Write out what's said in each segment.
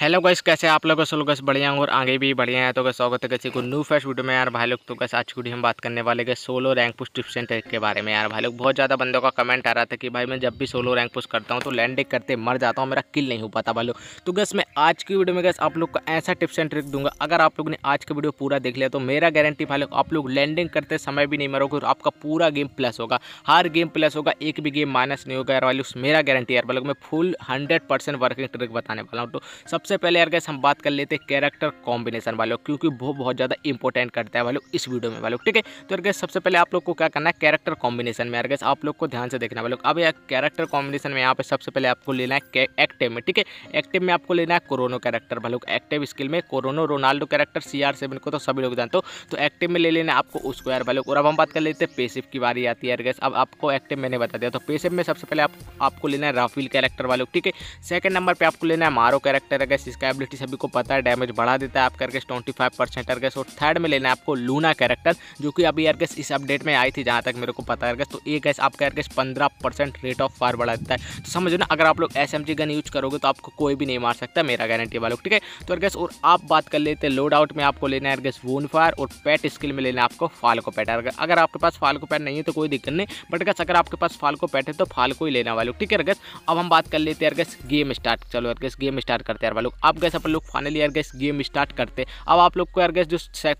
hello guys कैसे आप लोग सोलो लोग बढ़िया और आगे भी बढ़िया है तो गैस स्वागत है कैसे को न्यू फर्स्ट वीडियो में यार भाई लोग तो गैस आज की वीडियो हम बात करने वाले गए solo rank push tips and trick के बारे में यार भाई लोग बहुत ज़्यादा बंदों का कमेंट आ रहा था कि भाई मैं जब भी सोलो रैंक पुश करता हूँ तो लैंडिंग करते मर जाता हूँ मेरा किल नहीं हो पाता भाई लोग तो गैस मैं आज की वीडियो में गैस आप लोग को ऐसा टिप्स एंड ट्रिक दूंगा अगर आप लोग ने आज की वीडियो पूरा देख लिया तो मेरा गारंटी भाई लोग आप लोग लैंडिंग करते समय भी नहीं मरोगे और आपका पूरा गेम प्लस होगा हर गेम प्लस होगा एक भी गेम माइनस नहीं होगा यार भाई मेरा गारंटी यार भाई लोग मैं फुल हंड्रेड वर्किंग ट्रिक बताने वाला हूँ तो सबसे सबसे पहले यार गैस हम बात कर लेते हैं कैरेक्टर कॉम्बिनेशन वालों क्योंकि वो बहुत ज़्यादा इंपॉर्टेंट करता है वालों इस वीडियो में वालों ठीक है तो यार गैस सबसे पहले आप लोग को क्या करना है कैरेक्टर कॉम्बिनेशन में यार गैस आप लोग को ध्यान से देखना वालों अब यार कैरेक्टर कॉम्बिनेशन में यहाँ पर सबसे पहले आपको लेना है एक्टिव में ठीक है एक्टिव में आपको लेना है कोरोनो कैरेक्टर वालों एक्टिव स्किल में Chrono Ronaldo character C R seven को तो सभी लोग जानते हो तो एक्टिव में ले लेना आपको उसको यार वालों और अब हम बात कर लेते हैं पेसिव की बारी आती है यार गैस अब आपको एक्टिव मैंने बता दिया तो पेसिव में सबसे पहले आपको लेना है राफील कैरेक्टर वालों ठीक है सेकंड नंबर पर आपको लेना है मारो कैरेक्टर है गैस इसका एबिलिटी सभी को पता है डैमेज बढ़ा देता है आप करके ट्वेंटी फाइव परसेंट एयरगेस और थर्ड में लेना है आपको लूना कैरेक्टर जो कि अभी एयरगेस इस अपडेट में आई थी जहाँ तक मेरे को पता है तो एक गैस आपका एयरगेस पंद्रह परसेंट रेट ऑफ फायर बढ़ा देता है तो समझो ना अगर आप लोग एस गन यूज करोगे तो आपको कोई भी नहीं मार सकता मेरा गारंटी वालों ठीक है तो एयरगेस और आप बात कर लेते हैं लोड आउट में आपको लेना है एयरगेस वोन फायर और पैट स्किल में लेना आपको फालको पैट अगर आपके पास फालको पैट नहीं है तो कोई दिक्कत नहीं बट गैस अगर आपके पास फालको पैट है तो फालको ही लेना वालों ठीक है अरगस अब हम बात कर लेते हैं एयरगेस गेम स्टार्ट चलो एयरगेस गेम स्टार्ट करते हैं लोग अब गैस अपन लोग फाइनली यार गैस गेम स्टार्ट करते अब आप लोग को यार गैस जो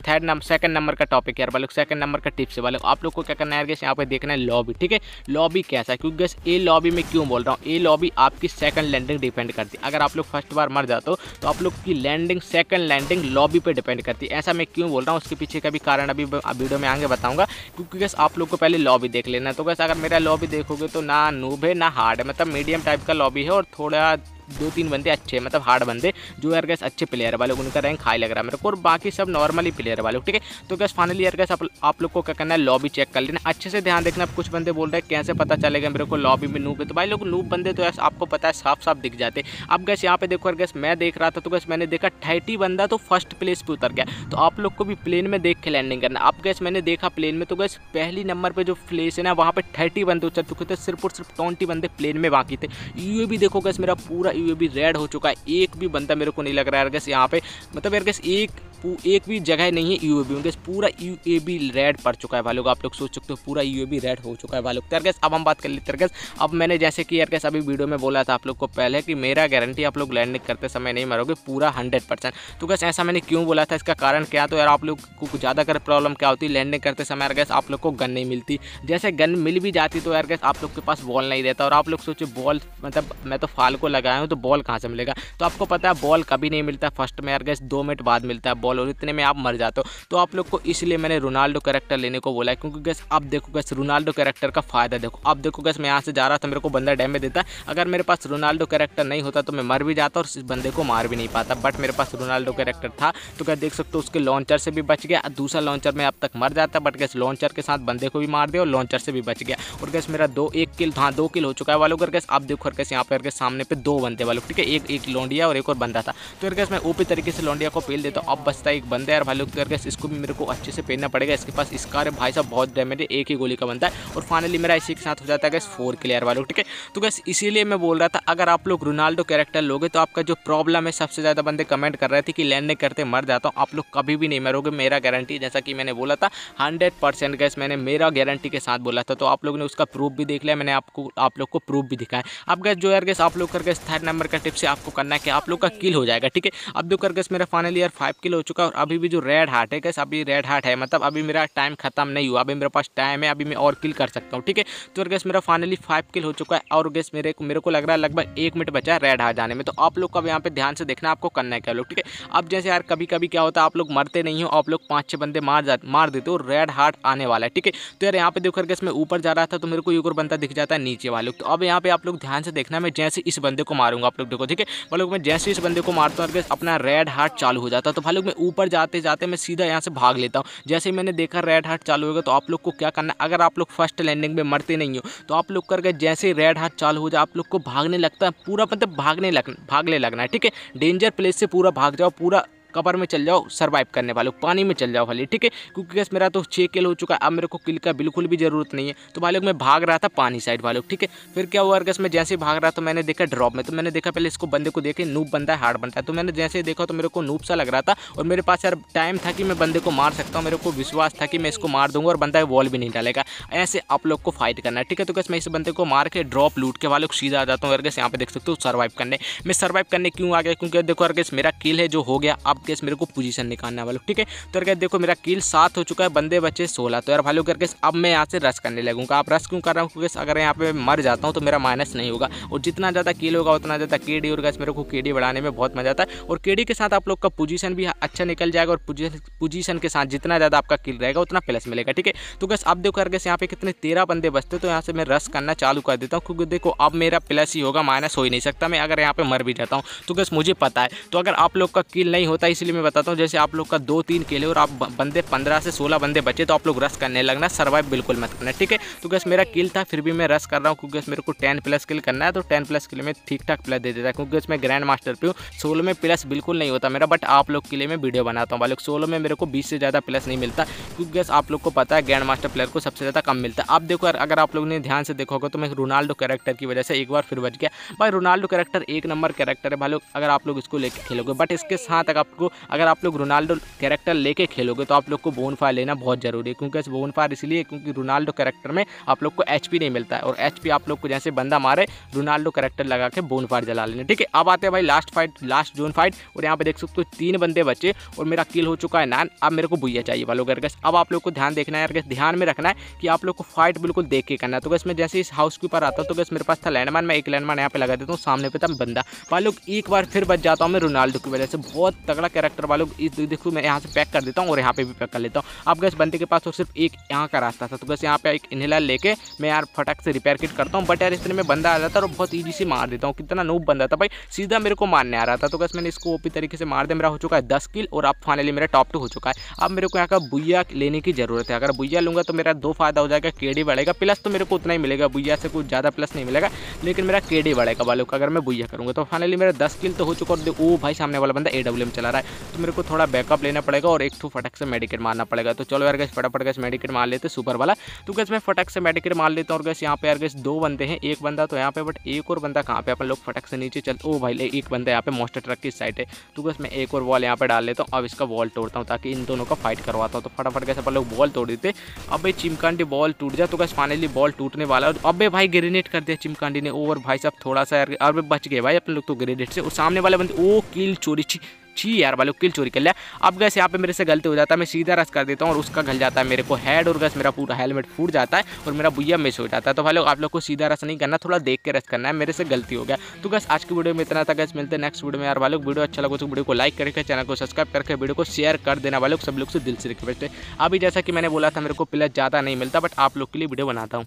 थर्ड नंबर सेकंड नंबर का टॉपिक है यार लोग सेकंड नंबर का टिप्स है वाले आप लोग को क्या करना है यार गैस यहाँ पे देखना है लॉबी ठीक है लॉबी कैसा है क्योंकि गैस ए लॉबी में क्यों बोल रहा हूँ ए लॉबी आपकी सेकंड लैंडिंग डिपेंड करती है अगर आप लोग फर्स्ट बार मर जाते हो तो आप लोग की लैंडिंग सेकंड लैंडिंग लॉबी पर डिपेंड करती है ऐसा मैं क्यों बोल रहा हूँ उसके पीछे का भी कारण अभी वीडियो में आगे बताऊँगा क्योंकि गैस आप लोग को पहले लॉबी देख लेना तो गैस अगर मेरा लॉबी देखोगे तो ना नूब है ना हार्ड है मतलब मीडियम टाइप का लॉबी है और थोड़ा दो तीन बंदे अच्छे मतलब हार्ड बंदे जो यार गैस अच्छे प्लेयर वाले उनका रैंक हाई लग रहा है मेरे को और बाकी सब नॉर्मली प्लेयर वाले ठीक है तो गैस फाइनली यार गैस आप, लोग को क्या करना है लॉबी चेक कर लेना अच्छे से ध्यान देखना कुछ बंदे बोल रहे हैं कैसे पता चलेगा मेरे को लॉबी में नूब है तो भाई लोग नूब बंदे तो यार आपको पता है साफ साफ दिख जाते अब गैस यहाँ पे देखो यार गैस मैं देख रहा था तो गैस मैंने देखा थर्टी बंदा तो फर्स्ट प्लेस पर उतर गया तो आप लोग को भी प्लेन में देख के लैंडिंग करना अब गैस मैंने देखा प्लेन में तो गैस पहली नंबर पर जो प्लेस है ना वहाँ पर थर्टी बंदे उतर चुके थे सिर्फ और सिर्फ ट्वेंटी बंदे प्लेन में बाकी थे ये भी देखो गैस मेरा पूरा ये भी रेड हो चुका है एक भी बंदा मेरे को नहीं लग रहा है यार यहाँ पे मतलब यार एक एक भी जगह नहीं है यू ए बी पूरा यू ए बी रेड पड़ चुका है भाई लोग आप लोग सोच सकते हो पूरा यू ए बी रेड हो चुका है भाई लोग तरगस अब हम बात कर लेते तरगस अब मैंने जैसे कि यारगस अभी वीडियो में बोला था आप लोग को पहले कि मेरा गारंटी आप लोग लैंडिंग करते समय नहीं मारोगे पूरा हंड्रेड परसेंट तो गैस ऐसा मैंने क्यों बोला था इसका कारण क्या तो यार आप लोग को ज़्यादा प्रॉब्लम क्या होती है लैंडिंग करते समय यार गैस आप लोग को गन नहीं मिलती जैसे गन मिल भी जाती तो यार गैस आप लोग के पास बॉल नहीं रहता और आप लोग सोचो बॉल मतलब मैं तो फाल को लगाया हूँ तो बॉल कहाँ से मिलेगा तो आपको पता है बॉल कभी नहीं मिलता फर्स्ट में यार गैस दो मिनट बाद मिलता है बॉल बॉल और इतने में आप मर जाते हो तो आप लोग को इसलिए मैंने रोनाल्डो करेक्टर लेने को बोला है क्योंकि गैस आप देखो गैस रोनाल्डो करेक्टर का फ़ायदा देखो आप देखो गैस मैं यहाँ से जा रहा था मेरे को बंदा डैमेज देता अगर मेरे पास रोनाल्डो करेक्टर नहीं होता तो मैं मर भी जाता और इस बंदे को मार भी नहीं पाता बट मेरे पास रोनाल्डो करेक्टर था तो क्या देख सकते हो उसके लॉन्चर से भी बच गया दूसरा लॉन्चर में अब तक मर जाता बट गैस लॉन्चर के साथ बंदे को भी मार दिया और लॉन्चर से भी बच गया और गैस मेरा दो एक किल हाँ दो किल हो चुका है वालों अगर गैस आप देखो गैस यहाँ पर सामने पे दो बंदे वालों ठीक है एक एक लौंडिया और एक और बंदा था तो गैस मैं ओपी तरीके से लौंडिया को पेल देता हूँ अब बस रास्ता एक बंदा यार भालू करके इसको भी मेरे को अच्छे से पहनना पड़ेगा इसके पास इसका है भाई साहब बहुत डैमेज है एक ही गोली का बनता है और फाइनली मेरा इसी के साथ हो जाता है गैस फोर क्लियर वालों ठीक है तो गैस इसीलिए मैं बोल रहा था अगर आप लोग रोनाल्डो कैरेक्टर लोगे तो आपका जो प्रॉब्लम है सबसे ज़्यादा बंदे कमेंट कर रहे थे कि लैंड करते मर जाता हूँ आप लोग कभी भी नहीं मरोगे मेरा गारंटी जैसा कि मैंने बोला था हंड्रेड परसेंट मैंने मेरा गारंटी के साथ बोला था तो आप लोग ने उसका प्रूफ भी देख लिया मैंने आपको आप लोग को प्रूफ भी दिखाया अब गैस जो यार गैस आप लोग करके थर्ड नंबर का टिप से आपको करना है कि आप लोग का किल हो जाएगा ठीक है अब जो करके मेरा फाइनल ईयर फाइव किल हो चुका और अभी भी जो रेड हार्ट है कैसे अभी रेड हार्ट है मतलब अभी मेरा टाइम खत्म नहीं हुआ अभी मेरे पास टाइम है अभी मैं और किल कर सकता हूँ ठीक है तो और गैस मेरा फाइनली फाइव किल हो चुका है और गैस मेरे को मेरे को लग रहा है लगभग एक मिनट बचा है रेड हार्ट जाने में तो आप लोग का यहाँ पे ध्यान से देखना आपको करना है क्या लोग ठीक है अब जैसे यार कभी कभी क्या होता है आप लोग मरते नहीं हो आप लोग पाँच छः बंदे मार जा मार देते हो रेड हार्ट आने वाला है ठीक है तो यार यहाँ पे देखकर गैस मैं ऊपर जा रहा था तो मेरे को एक और बंदा दिख जाता है नीचे वाले तो अब यहाँ पे आप लोग ध्यान से देखना मैं जैसे इस बंदे को मारूंगा आप लोग देखो ठीक है मतलब मैं जैसे इस बंदे को मारता हूँ अपना रेड हार्ट चालू हो जाता तो भाई लोग मैं ऊपर जाते जाते मैं सीधा यहाँ से भाग लेता हूँ जैसे मैंने देखा रेड हार्ट चालू होगा तो आप लोग को क्या करना है अगर आप लोग फर्स्ट लैंडिंग में मरते नहीं हो तो आप लोग करके जैसे ही रेड हार्ट चालू हो जाए आप लोग को भागने लगता है पूरा मतलब भागने लग भागने लगना है ठीक है डेंजर प्लेस से पूरा भाग जाओ पूरा कवर में चल जाओ सर्वाइव करने वाले पानी में चल जाओ भले ठीक है क्योंकि गैस मेरा तो छः किल हो चुका है अब मेरे को किल का बिल्कुल भी जरूरत नहीं है तो भाई लोग मैं भाग रहा था पानी साइड वाले ठीक है फिर क्या हुआ गैस मैं जैसे ही भाग रहा था मैंने देखा ड्रॉप में तो मैंने देखा पहले इसको बंदे को देखे नूब बनता है हार्ड बनता है तो मैंने जैसे ही देखा तो मेरे को नूब सा लग रहा था और मेरे पास यार टाइम था कि मैं बंदे को मार सकता हूँ मेरे को विश्वास था कि मैं इसको मार दूंगा और बंदा वॉल भी नहीं डालेगा ऐसे आप लोग को फाइट करना है ठीक है तो कैसे मैं इस बंदे को मार के ड्रॉप लूट के वाले सीधा आ जाता हूँ वर्गेस यहाँ पे देख सकते हो सर्वाइव करने मैं सर्वाइव करने क्यों आ गया क्योंकि देखो अगर मेरा किल है जो हो गया अब अब मेरे को पोजीशन निकालना वाले ठीक है तो यार देखो मेरा किल सात हो चुका है बंदे बच्चे सोलह तो यार भाई करके अब मैं यहाँ से रस करने लगूंगा आप रस क्यों कर रहा हूँ क्योंकि अगर यहाँ पे मर जाता हूँ तो मेरा माइनस नहीं होगा और जितना ज़्यादा किल होगा उतना ज़्यादा केडी और गैस मेरे को केडी बढ़ाने में बहुत मज़ा आता है और केडी के साथ आप लोग का पोजिशन भी अच्छा निकल जाएगा और पोजिशन के साथ जितना ज़्यादा आपका किल रहेगा उतना प्लस मिलेगा ठीक है तो गैस आप देखो करके यहाँ पे कितने तेरह बंदे बचते तो यहाँ से मैं रस करना चालू कर देता हूँ क्योंकि देखो अब मेरा प्लस ही होगा माइनस हो ही नहीं सकता मैं अगर यहाँ पर मर भी जाता हूँ तो गैस मुझे पता है तो अगर आप लोग का किल नहीं होता इसलिए मैं बताता हूँ जैसे आप लोग का दो तीन केले और आप बंदे पंद्रह से सोलह बंदे बचे तो आप लोग रस करने लगना सर्वाइव बिल्कुल मत करना ठीक है तो गैस मेरा किल था फिर भी मैं रस कर रहा हूँ क्योंकि मेरे को टेन प्लस किल करना है तो टेन प्लस किल में ठीक ठाक प्लस दे देता है क्योंकि उसमें ग्रैंड मास्टर पे हूँ सोलो में प्लस बिल्कुल नहीं होता मेरा बट आप लोग के लिए मैं वीडियो बनाता हूँ भाई सोलो में मेरे को बीस से ज़्यादा प्लस नहीं मिलता क्योंकि गैस आप लोग को पता है ग्रैंड मास्टर प्लेयर को सबसे ज़्यादा कम मिलता है आप देखो अगर आप लोग ने ध्यान से देखोगे तो मैं रोनाल्डो कैरेक्टर की वजह से एक बार फिर बच गया भाई रोनाल्डो कैरेक्टर एक नंबर कैरेक्टर है भाई लोग अगर आप लोग इसको लेकर खेलोगे बट इसके साथ अगर आप को अगर आप लोग रोनाल्डो कैरेक्टर लेके खेलोगे तो आप लोग को बोन फायर लेना बहुत ज़रूरी है क्योंकि बोन फायर इसलिए क्योंकि रोनाल्डो कैरेक्टर में आप लोग को एच नहीं मिलता है और एच आप लोग को जैसे बंदा मारे रोनाल्डो कैरेक्टर लगा के बोन फायर जला लेना ठीक है अब आते हैं भाई last fight last zone fight और यहाँ पर देख सकते हो तीन बंदे बचे और मेरा किल हो चुका है नान अब मेरे को भुया चाहिए वालों गर्गस अब आप लोग को ध्यान देखना है ध्यान में रखना है कि आप लोग को फाइट बिल्कुल देख के करना है तो मैं जैसे इस हाउस के ऊपर आता तो बस मेरे पास था लैंडमान मैं एक लैंडमान यहाँ पे लगा देता हूँ सामने पे था बंदा वालों एक बार फिर बच जाता हूँ मैं रोनाल्डो की वजह से बहुत तगड़ा कैरेक्टर वालों को इस देखो मैं यहाँ से पैक कर देता हूँ और यहाँ पे भी पैक कर लेता हूँ अब गैस बंदे के पास और तो सिर्फ एक यहाँ का रास्ता था तो बस यहाँ पे एक इन्हेला लेके मैं यार फटक से रिपेयर किट करता हूँ बट यार इतने में बंदा आ जाता और बहुत ईजी से मार देता हूँ कितना नूब बंदा था भाई सीधा मेरे को मारने आ रहा था तो बस मैंने इसको ओपी तरीके से मार दिया मेरा हो चुका है दस किल और अब फाइनली मेरा टॉप टू हो चुका है अब मेरे को यहाँ का बुया लेने की जरूरत है अगर बुया लूँगा तो मेरा दो फायदा हो जाएगा केडी बढ़ेगा प्लस तो मेरे को उतना ही मिलेगा बुया से कुछ ज़्यादा प्लस नहीं मिलेगा लेकिन मेरा केडी बढ़ेगा वालों का अगर मैं बुया करूँगा तो फाइनली मेरा दस किल तो हो चुका और ओ भाई सामने वाला बंदा ए चला रहा है है तो मेरे को थोड़ा बैकअप लेना पड़ेगा और एक टू फटक से मेडिकेट मारना पड़ेगा तो चलो यार गैस फटाफट गैस मेडिकेट मार लेते सुपर वाला तो गैस मैं फटक से मेडिकेट मार लेता हूँ और गैस यहाँ पे यार गैस दो बंदे हैं एक बंदा तो यहाँ पे बट एक और बंदा कहाँ पे अपन लोग फटक से नीचे चलते ओ भाई एक बंदा यहाँ पे मोस्टर ट्रक की साइड है तो गैस मैं एक और वॉल यहाँ पे डाल लेता हूँ अब इसका वॉल तोड़ता हूँ ताकि इन दोनों का फाइट करवाता हूँ तो फटाफट गैस अपन लोग बॉल तोड़ देते अब भाई चिमकांडी बॉल टूट जाए तो गैस फाइनली बॉल टूटने वाला और अब भाई ग्रेनेट कर दिया चिमकांडी ने ओवर भाई साहब थोड़ा सा यार अब बच गए भाई अपन लोग तो ग्रेनेट से और सामने वाले बंदे ओ किल चोरी छी यार भाई किल चोरी कर लिया अब गैस यहाँ पे मेरे से गलती हो जाता है मैं सीधा रस कर देता हूँ और उसका गल जाता है मेरे को हेड और गैस मेरा पूरा हेलमेट फूट जाता है और मेरा बुया मिस हो जाता है तो भाई आप लोग को सीधा रस नहीं करना थोड़ा देख के रस करना है मेरे से गलती हो गया तो गैस आज की वीडियो में इतना था गैस मिलते हैं नेक्स्ट वीडियो में यार भाई वीडियो अच्छा लगे तो वीडियो को लाइक करके चैनल को सब्सक्राइब करके वीडियो को शेयर कर देना वाले सब लोग से दिल से रिक्वेस्ट है अभी जैसा कि मैंने बोला था मेरे को प्लस ज़्यादा नहीं मिलता बट आप लोग के लिए वीडियो बनाता हूँ